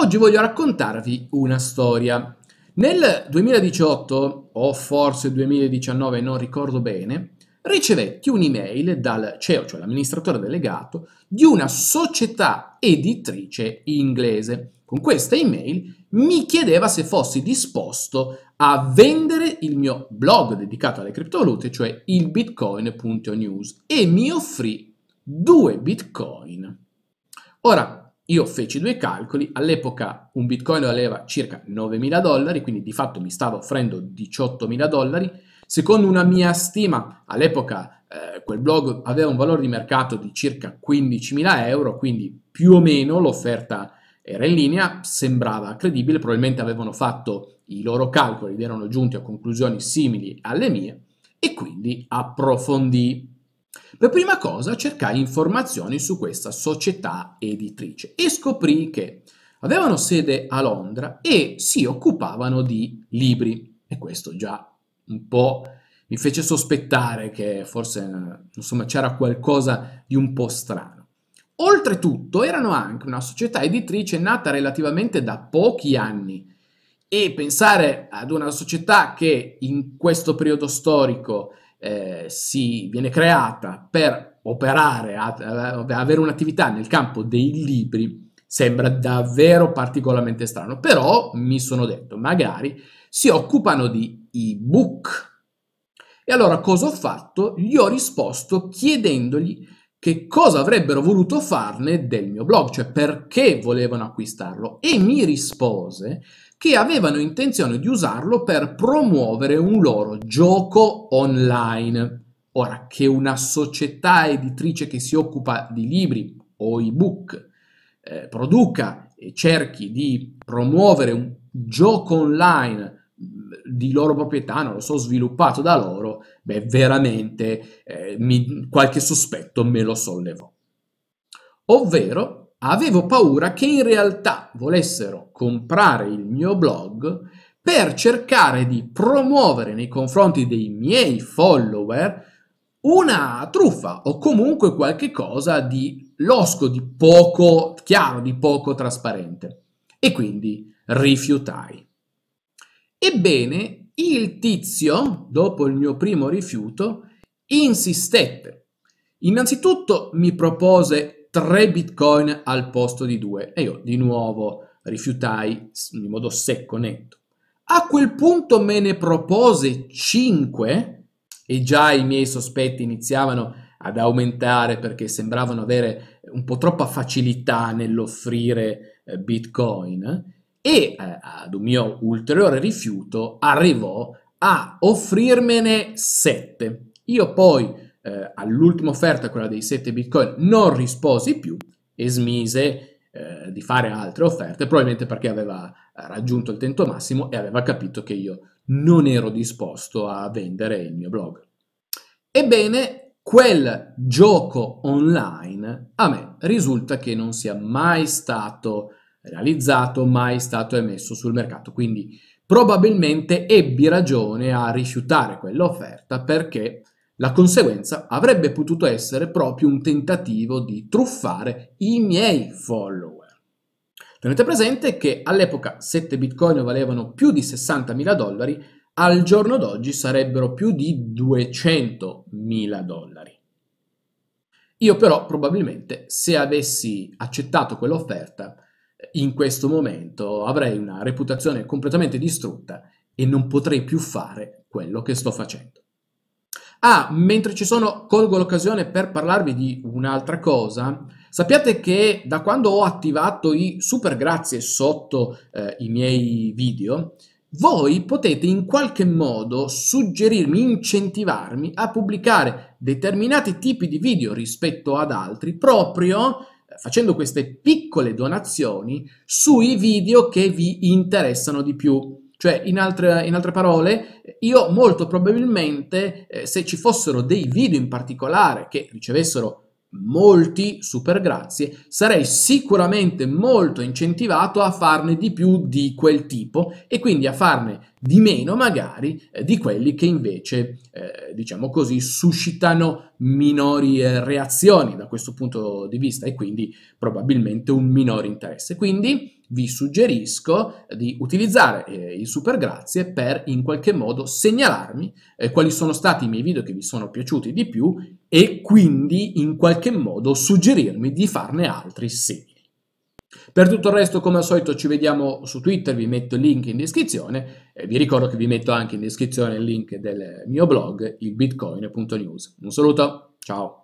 Oggi voglio raccontarvi una storia. Nel 2018, o forse 2019, non ricordo bene, ricevetti un'email dal CEO, cioè l'amministratore delegato, di una società editrice inglese. Con questa email mi chiedeva se fossi disposto a vendere il mio blog dedicato alle criptovalute, cioè il bitcoin.news, e mi offrì due bitcoin. Ora, io feci due calcoli, all'epoca un bitcoin valeva circa 9.000 dollari, quindi di fatto mi stava offrendo 18.000 dollari. Secondo una mia stima, all'epoca eh, quel blog aveva un valore di mercato di circa 15.000 euro, quindi più o meno l'offerta era in linea, sembrava credibile, probabilmente avevano fatto i loro calcoli ed erano giunti a conclusioni simili alle mie e quindi approfondì per prima cosa cercai informazioni su questa società editrice e scoprì che avevano sede a Londra e si occupavano di libri. E questo già un po' mi fece sospettare che forse insomma, c'era qualcosa di un po' strano. Oltretutto erano anche una società editrice nata relativamente da pochi anni e pensare ad una società che in questo periodo storico eh, si, viene creata per operare, ad, a, eh, avere un'attività nel campo dei libri, sembra davvero particolarmente strano. Però mi sono detto, magari si occupano di ebook. E allora cosa ho fatto? Gli ho risposto chiedendogli che cosa avrebbero voluto farne del mio blog, cioè perché volevano acquistarlo e mi rispose che avevano intenzione di usarlo per promuovere un loro gioco online. Ora, che una società editrice che si occupa di libri o ebook eh, produca e cerchi di promuovere un gioco online mm, di loro proprietà, non lo so, sviluppato da loro, beh, veramente eh, mi, qualche sospetto me lo sollevò. Ovvero, avevo paura che in realtà volessero comprare il mio blog per cercare di promuovere nei confronti dei miei follower una truffa o comunque qualche cosa di losco, di poco chiaro, di poco trasparente. E quindi rifiutai. Ebbene, il tizio, dopo il mio primo rifiuto, insistette. Innanzitutto mi propose 3 bitcoin al posto di 2 e io di nuovo rifiutai in modo secco netto. A quel punto me ne propose 5 e già i miei sospetti iniziavano ad aumentare perché sembravano avere un po' troppa facilità nell'offrire eh, bitcoin e eh, ad un mio ulteriore rifiuto arrivò a offrirmene 7. Io poi eh, all'ultima offerta, quella dei 7 bitcoin, non risposi più e smise eh, di fare altre offerte, probabilmente perché aveva raggiunto il tento massimo e aveva capito che io non ero disposto a vendere il mio blog. Ebbene, quel gioco online a me risulta che non sia mai stato realizzato, mai stato emesso sul mercato. Quindi probabilmente ebbi ragione a rifiutare quell'offerta perché la conseguenza avrebbe potuto essere proprio un tentativo di truffare i miei follower. Tenete presente che all'epoca 7 bitcoin valevano più di 60.000 dollari, al giorno d'oggi sarebbero più di 200.000 dollari. Io però probabilmente se avessi accettato quell'offerta in questo momento avrei una reputazione completamente distrutta e non potrei più fare quello che sto facendo. Ah, mentre ci sono, colgo l'occasione per parlarvi di un'altra cosa. Sappiate che da quando ho attivato i super grazie sotto eh, i miei video, voi potete in qualche modo suggerirmi, incentivarmi a pubblicare determinati tipi di video rispetto ad altri proprio facendo queste piccole donazioni sui video che vi interessano di più. Cioè, in altre, in altre parole, io molto probabilmente, eh, se ci fossero dei video in particolare che ricevessero molti super grazie, sarei sicuramente molto incentivato a farne di più di quel tipo e quindi a farne di meno magari eh, di quelli che invece, eh, diciamo così, suscitano minori eh, reazioni da questo punto di vista e quindi probabilmente un minore interesse. Quindi vi suggerisco di utilizzare eh, il super grazie per in qualche modo segnalarmi eh, quali sono stati i miei video che vi sono piaciuti di più e quindi in qualche modo suggerirmi di farne altri simili. Per tutto il resto, come al solito, ci vediamo su Twitter, vi metto il link in descrizione. Eh, vi ricordo che vi metto anche in descrizione il link del mio blog, il bitcoin.news. Un saluto, ciao!